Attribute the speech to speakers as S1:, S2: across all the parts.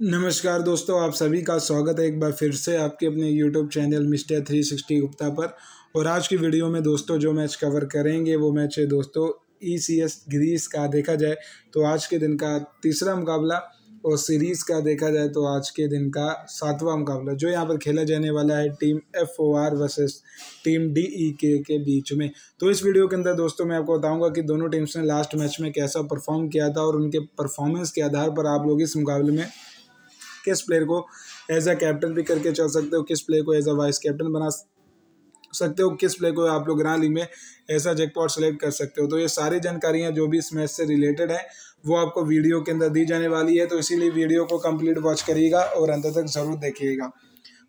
S1: नमस्कार दोस्तों आप सभी का स्वागत है एक बार फिर से आपके अपने YouTube channel Mister three sixty Gupta पर और आज की वीडियो में दोस्तों जो मैच कवर करेंगे वो मैच है दोस्तों ई सी एस ग्रीस का देखा जाए तो आज के दिन का तीसरा मुकाबला और सीरीज़ का देखा जाए तो आज के दिन का सातवां मुकाबला जो यहाँ पर खेला जाने वाला है team F O R versus team D E K के बीच में तो इस वीडियो के अंदर दोस्तों मैं आपको बताऊंगा कि दोनों टीम्स ने लास्ट मैच में कैसा परफॉर्म किया था और उनके परफॉर्मेंस के आधार पर आप लोग इस मुकाबले में किस प्लेयर को एज अ कैप्टन भी करके चल सकते हो किस प्लेयर को एज अ वाइस कैप्टन बना सकते हो किस प्लेयर को आप लोग रानी में ऐसा जैकपॉट सेलेक्ट कर सकते हो तो ये सारी जानकारियाँ जो भी इस मैच से रिलेटेड हैं वो आपको वीडियो के अंदर दी जाने वाली है तो इसीलिए वीडियो को कंप्लीट वॉच करिएगा और अंत तक ज़रूर देखिएगा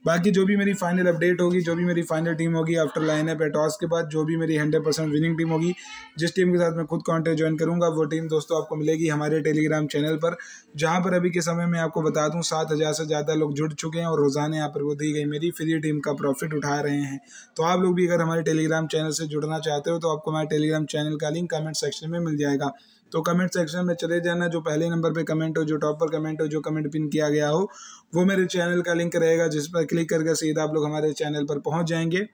S1: बाकी जो भी मेरी फाइनल अपडेट होगी जो भी मेरी फाइनल टीम होगी आफ्टर लाइन अप टॉस के बाद जो भी मेरी हंड्रेड परसेंट विनिंग टीम होगी जिस टीम के साथ मैं खुद कॉन्टेक्ट ज्वाइन करूंगा वो टीम दोस्तों आपको मिलेगी हमारे टेलीग्राम चैनल पर जहाँ पर अभी के समय मैं आपको बता दूँ सात हज़ार से ज़्यादा लोग जुड़ चुके हैं और रोज़ाना यहाँ पर वो दी गई मेरी फ्री टीम का प्रॉफिट उठा रहे हैं तो आप लोग भी अगर हमारे टेलीग्राम चैनल से जुड़ना चाहते हो तो आपको हमारे टेलीग्राम चैनल का लिंक कमेंट सेक्शन में मिल जाएगा तो कमेंट सेक्शन में चले जाना जो पहले नंबर पे कमेंट हो जो टॉप पर कमेंट हो जो कमेंट पिन किया गया हो वो मेरे चैनल का लिंक रहेगा जिस पर क्लिक करके सीधा आप लोग हमारे चैनल पर पहुँच जाएंगे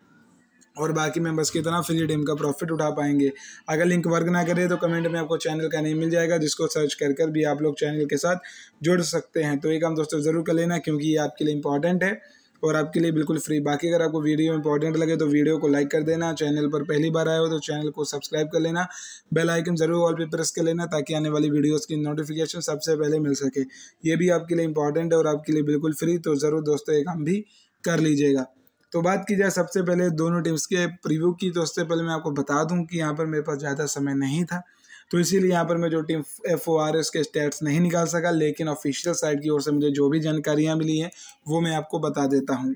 S1: और बाकी की कितना फ्री टीम का प्रॉफिट उठा पाएंगे अगर लिंक वर्क ना करे तो कमेंट में आपको चैनल का नहीं मिल जाएगा जिसको सर्च कर कर भी आप लोग चैनल के साथ जुड़ सकते हैं तो ये काम दोस्तों ज़रूर कर लेना क्योंकि ये आपके लिए इंपॉर्टेंट है और आपके लिए बिल्कुल फ्री बाकी अगर आपको वीडियो इंपॉर्टेंट लगे तो वीडियो को लाइक कर देना चैनल पर पहली बार आए हो तो चैनल को सब्सक्राइब कर लेना बेल आइकन ज़रूर ऑल पे प्रेस कर लेना ताकि आने वाली वीडियोस की नोटिफिकेशन सबसे पहले मिल सके ये भी आपके लिए इंपॉर्टेंट है और आपके लिए बिल्कुल फ्री तो ज़रूर दोस्तों ये काम भी कर लीजिएगा तो बात की जाए सबसे पहले दोनों टीम्स के प्रिव्यू की तो उससे पहले मैं आपको बता दूँ कि यहाँ पर मेरे पास ज़्यादा समय नहीं था तो इसीलिए यहाँ पर मैं जो team F O R S के स्टेट्स नहीं निकाल सका लेकिन ऑफिशियल साइट की ओर से मुझे जो भी जानकारियाँ मिली हैं वो मैं आपको बता देता हूँ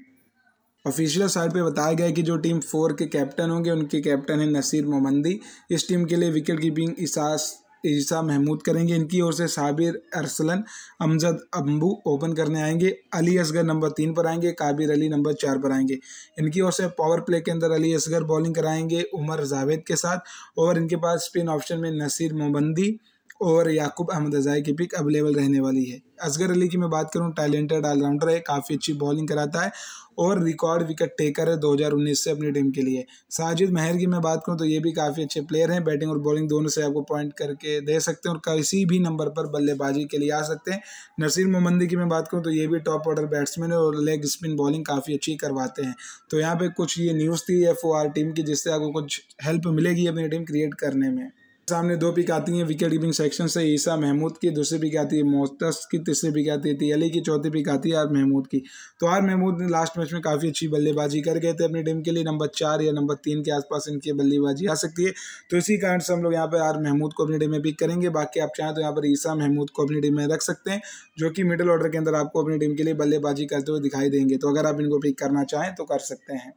S1: ऑफिशियल साइड पे बताया गया है कि जो टीम फोर के कैप्टन होंगे उनके कैप्टन हैं नसीर मोमंदी इस टीम के लिए विकेट कीपिंग इसास ईसा महमूद करेंगे इनकी ओर से साबिर अरसलन अमजद अम्बू ओपन करने आएंगे अली असगर नंबर तीन पर आएंगे काबिर अली नंबर चार पर आएंगे इनकी ओर से पावर प्ले के अंदर अली असगर बॉलिंग कराएंगे उमर जावेद के साथ और इनके पास स्पिन ऑप्शन में नसीर मोबंदी और याकूब अहमद अज़ाई की पिक अवेलेबल रहने वाली है असगर अली की मैं बात करूं टैलेंटेड ऑलराउंडर है काफ़ी अच्छी बॉलिंग कराता है और रिकॉर्ड विकेट टेकर है 2019 से अपनी टीम के लिए साजिद महर की मैं बात करूं तो ये भी काफ़ी अच्छे प्लेयर हैं बैटिंग और बॉलिंग दोनों से आपको पॉइंट करके दे सकते हैं और किसी भी नंबर पर बल्लेबाजी के लिए आ सकते हैं नसीर मोमंदी की मैं बात करूँ तो ये भी टॉप ऑर्डर बैट्समैन है और लेग स्पिन बॉलिंग काफ़ी अच्छी करवाते हैं तो यहाँ पर कुछ ये न्यूज़ थी एफ टीम की जिससे आपको कुछ हेल्प मिलेगी अपनी टीम क्रिएट करने में सामने दो पिक आती हैं विकेट कीपिंग सेक्शन से ईसा महमूद की दूसरी पिक आती है मोहतस की तीसरी पिक आती है अली की चौथी पिक आती है आर महमूद की तो आर महमूद ने लास्ट मैच में काफ़ी अच्छी बल्लेबाजी कर गए थे अपनी टीम के लिए नंबर चार या नंबर तीन के आसपास इनकी बल्लेबाजी आ सकती है तो इसी कारण से हम लोग यहाँ पर आर महमूद को अपनी टीम में पिक करेंगे बाकी आप चाहें तो यहाँ पर ईसा महमूद को अपनी टीम में रख सकते हैं जो कि मिडिल ऑर्डर के अंदर आपको अपनी टीम के लिए बल्लेबाजी करते हुए दिखाई देंगे तो अगर आप इनको पिक करना चाहें तो कर सकते हैं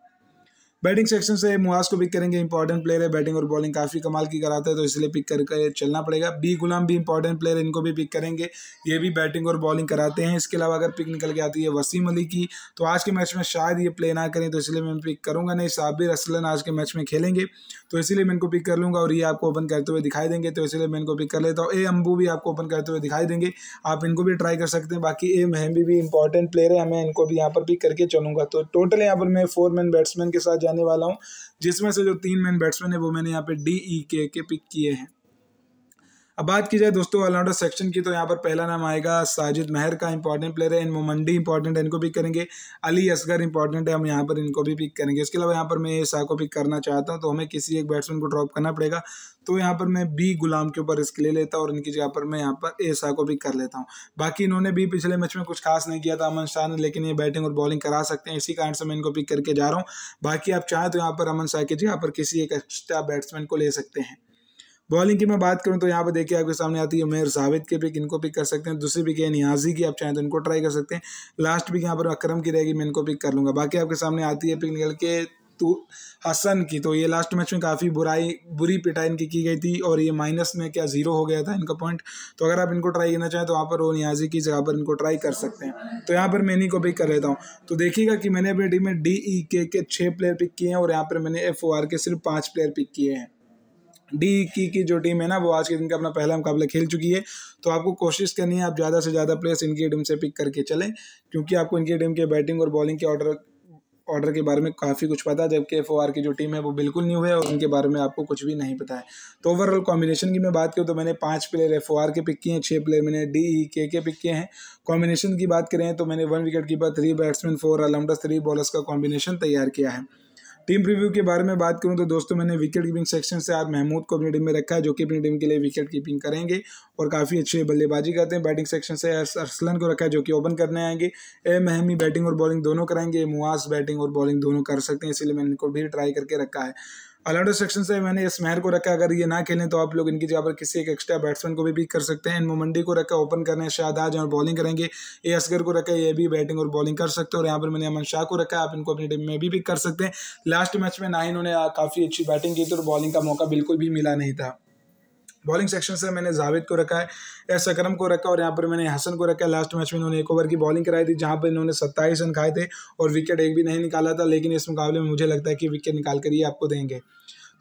S1: बैटिंग सेक्शन से मुआज को पिक करेंगे इंपॉर्टेंट प्लेयर है बैटिंग और बॉलिंग काफ़ी कमाल की कराता है तो इसलिए पिक करके चलना पड़ेगा बी गुलाम भी इंपॉर्टेंट प्लेयर इनको भी पिक करेंगे ये भी बैटिंग और बॉलिंग कराते हैं इसके अलावा अगर पिक निकल के आती है वसीम अली की तो आज के मैच में शायद ये प्ले ना करें तो इसलिए मैं पिक करूँगा नहीं साबिर असलन आज के मैच में खेलेंगे तो इसीलिए मैं इनको पिक कर लूँगा और ये आपको ओपन करते हुए दिखाई देंगे तो इसलिए मैं इनको पिक कर लेता हूँ ए अम्बू भी आपको ओपन करते हुए दिखाई देंगे आप इनको भी ट्राई कर सकते हैं बाकी ए महम्बी भी इंपॉर्टेंट प्लेयर है मैं इनको भी यहाँ पर पिक करके चलूँगा तो टोटल यहाँ पर मैं फोर मैन बैट्समैन के साथ जाने वाला हूँ जिसमें से जो तीन मेन बैट्समैन है वो मैंने यहाँ पे डी ई के के पिक किए हैं अब बात की जाए दोस्तों ऑलराउंडर सेक्शन की तो यहाँ पर पहला नाम आएगा साजिद महर का इंपॉर्टेंट प्लेयर है इन मोमंडी इंपॉर्टेंट है इनको पिक करेंगे अली असगर इंपॉर्टेंट है हम यहाँ पर इनको भी पिक करेंगे इसके अलावा यहाँ पर मैं शाह को पिक करना चाहता हूँ तो हमें किसी एक बैट्समैन को ड्रॉप करना पड़ेगा तो यहाँ पर मैं बी गुलाम के ऊपर रिस्क ले लेता हूँ और इनकी जगह पर मैं यहाँ पर ए शाह को पिक कर लेता हूँ बाकी इन्होंने भी पिछले मैच में कुछ खास नहीं किया था अमन शाह ने लेकिन ये बैटिंग और बॉलिंग करा सकते हैं इसी कारण से मैं इनको पिक करके जा रहा हूँ बाकी आप चाहें तो यहाँ पर अमन शाह की जगह पर किसी एक एक्स्ट्रा बैट्समैन को ले सकते हैं बॉलिंग की मैं बात करूं तो यहाँ पर देखिए आपके सामने आती है मेयर साबित के पिक इनको पिक कर सकते हैं दूसरी पिक है नियाजी की आप चाहें तो इनको ट्राई कर सकते हैं लास्ट पिक यहाँ पर अक्रम की रहेगी मैं इनको पिक कर लूँगा बाकी आपके सामने आती है पिक निकल के तो हसन की तो ये लास्ट मैच में काफ़ी बुराई बुरी पिटाई इनकी की गई थी और ये माइनस में क्या ज़ीरो हो गया था इनका पॉइंट तो अगर आप इनको ट्राई करना चाहें तो वहाँ पर वो नियाजी की जगह पर इनको ट्राई कर सकते हैं तो यहाँ पर मैं इन्हीं को पिक कर लेता हूँ तो देखिएगा कि मैंने अपनी टीम में डी ई के के छः प्लेयर पिक किए हैं और यहाँ पर मैंने एफ ओ आर के सिर्फ पाँच प्लेयर पिक किए हैं डी की की जो टीम है ना वो आज के दिन का अपना पहला मुकाबला खेल चुकी है तो आपको कोशिश करनी है आप ज़्यादा से ज़्यादा प्लेयर्स इनकी टीम से पिक करके चलें क्योंकि आपको इनकी टीम के बैटिंग और बॉलिंग के ऑर्डर ऑर्डर के बारे में काफ़ी कुछ पता है जबकि एफ की जो टीम है वो बिल्कुल न्यू है और उनके बारे में आपको कुछ भी नहीं पता है तो ओवरऑल कॉम्बिनेशन की मैं बात करूँ तो मैंने पाँच प्लेयर एफ के पिक किए हैं छः प्लेयर मैंने डी ई e, के के पिक किए हैं कॉम्बिनेशन की बात करें तो मैंने one wicket keeper three batsman four allrounders three bowlers का कॉम्बिनेशन तैयार किया है टीम प्रीव्यू के बारे में बात करूं तो दोस्तों मैंने विकेट कीपिंग सेक्शन से आज महमूद को अपनी टीम में रखा है जो कि अपनी टीम के लिए विकेट कीपिंग करेंगे और काफ़ी अच्छे बल्लेबाजी करते हैं बैटिंग सेक्शन से अरसलन को रखा है जो कि ओपन करने आएंगे ए महमी बैटिंग और बॉलिंग दोनों कराएंगे मुआस बैटिंग और बॉलिंग दोनों कर सकते हैं इसलिए मैंने इनको भी ट्राई करके रखा है अलाउड सेक्शन से मैंने इस महर को रखा अगर ये ना खेलें तो आप लोग इनकी जगह पर किसी एक एक्स्ट्रा बैट्समैन को भी पिक कर सकते हैं इन मोमंडी को रखा ओपन करने शायद आज और बॉलिंग करेंगे ए असगर को रखा ये भी बैटिंग और बॉलिंग कर सकते हैं और यहाँ पर मैंने अमन शाह को रखा आप इनको अपनी टीम में भी पिक कर सकते हैं लास्ट मैच में ना इन्होंने काफ़ी अच्छी बैटिंग की थी और बॉलिंग का मौका बिल्कुल भी मिला नहीं था बॉलिंग सेक्शन से मैंने जावेद को रखा है एस अक्रम को रखा और यहाँ पर मैंने हसन को रखा है लास्ट मैच में इन्होंने एक ओवर की बॉलिंग कराई थी जहाँ पर इन्होंने सत्ताईस रन खाए थे और विकेट एक भी नहीं निकाला था लेकिन इस मुकाबले में मुझे लगता है कि विकेट निकाल कर ही आपको देंगे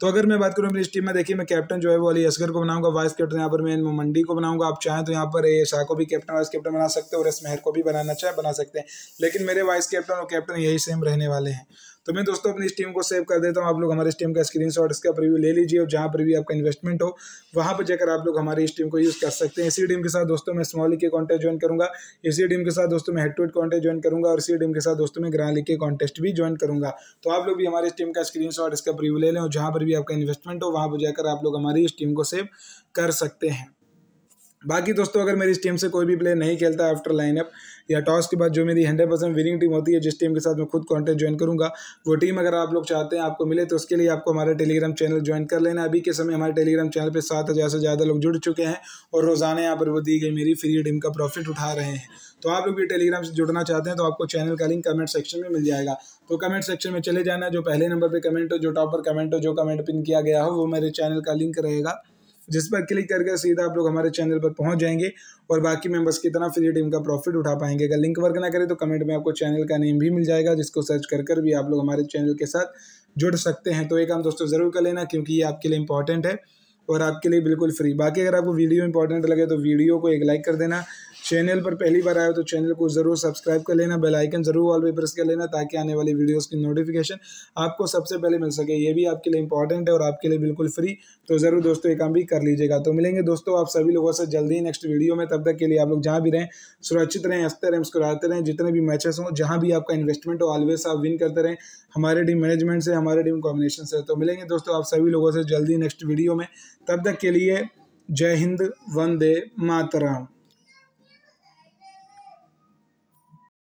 S1: तो अगर मैं बात करूँ अपनी इस टीम में देखिए मैं कैप्टन जो है वो अली असगर को बनाऊंगा वाइस कैप्टन यहाँ पर मैं मंडी को बनाऊंगा आप चाहें तो यहाँ पर ए शाह को भी कैप्टन वाइस कैप्टन बना सकते हैं और एस मेहर को भी बनाना चाहे बना सकते हैं लेकिन मेरे वाइस कैप्टन और कैप्टन यही सेम रहने वाले हैं तो मैं दोस्तों अपनी स्टीम को सेव कर देता हूँ आप लोग हमारे स्टीम का स्क्रीन शॉट इसका प्रिव्यू ले लीजिए और जहाँ पर भी आपका इन्वेस्टमेंट हो वहाँ पर जाकर आप लोग हमारी स्टीम को यूज़ कर सकते हैं इसी टीम के साथ दोस्तों मैं स्मॉल के कॉन्टेस्ट ज्वाइन करूँगा इसी टीम के साथ दोस्तों मैं head to head contest join करूँगा और इसी टीम के साथ दोस्तों मैं ग्रां के कॉन्टेस्ट भी ज्वाइन करूँगा तो आप लोग भी हमारी टीम का स्क्रीन इसका प्रिव्यू ले लें और जहाँ पर भी आपका इन्वेस्टमेंट हो वहाँ पर जाकर आप लोग हमारी इस टीम को सेव कर सकते हैं बाकी दोस्तों अगर मेरी इस टीम से कोई भी प्लेयर नहीं खेलता आफ्टर लाइनअप या टॉस के बाद जो मेरी हंड्रेड परसेंट विनिंग टीम होती है जिस टीम के साथ मैं खुद कॉन्टेंट ज्वाइन करूँगा वो टीम अगर आप लोग चाहते हैं आपको मिले तो उसके लिए आपको हमारे टेलीग्राम चैनल ज्वाइन कर लेना अभी के समय हमारे टेलीग्राम चैनल पर सात हज़ार से ज़्यादा लोग जुड़ चुके हैं और रोज़ाना यहाँ पर वो दी गई मेरी फ्री टीम का प्रॉफिट उठा रहे हैं तो आप लोग भी टेलीग्राम से जुड़ना चाहते हैं तो आपको चैनल का लिंक कमेंट सेक्शन में मिल जाएगा तो कमेंट सेक्शन में चले जाना जो पहले नंबर पर कमेंट हो जो टॉप पर कमेंट हो जो कमेंट पिन किया गया हो वो मेरे चैनल का लिंक रहेगा जिस पर क्लिक करके सीधा आप लोग हमारे चैनल पर पहुंच जाएंगे और बाकी मेंबर्स की तरह फ्री टीम का प्रॉफिट उठा पाएंगे अगर लिंक वर्क ना करें तो कमेंट में आपको चैनल का नेम भी मिल जाएगा जिसको सर्च कर कर भी आप लोग हमारे चैनल के साथ जुड़ सकते हैं तो ये काम दोस्तों ज़रूर कर लेना क्योंकि ये आपके लिए इंपॉर्टेंट है और आपके लिए बिल्कुल फ्री बाकी अगर आपको वीडियो इंपॉर्टेंट लगे तो वीडियो को एक लाइक कर देना चैनल पर पहली बार आए हो तो चैनल को ज़रूर सब्सक्राइब कर लेना बेल आइकन ज़रूर ऑल पे प्रेस कर लेना ताकि आने वाली वीडियोस की नोटिफिकेशन आपको सबसे पहले मिल सके ये भी आपके लिए इंपॉर्टेंट है और आपके लिए बिल्कुल फ्री तो ज़रूर दोस्तों ये काम भी कर लीजिएगा तो मिलेंगे दोस्तों आप सभी लोगों से जल्दी नेक्स्ट वीडियो में तब तक के लिए आप लोग जहाँ भी रहें सुरक्षित रहें हंसते रहें मुस्कुराते रहें जितने भी मैचेस हों जहाँ भी आपका इन्वेस्टमेंट हो ऑलवेज आप विन करते रहें हमारे टीम मैनेजमेंट से हमारे टीम कॉम्बिनेशन से तो मिलेंगे दोस्तों आप सभी लोगों से जल्दी नेक्स्ट वीडियो में तब तक के लिए जय हिंद वंदे मातराम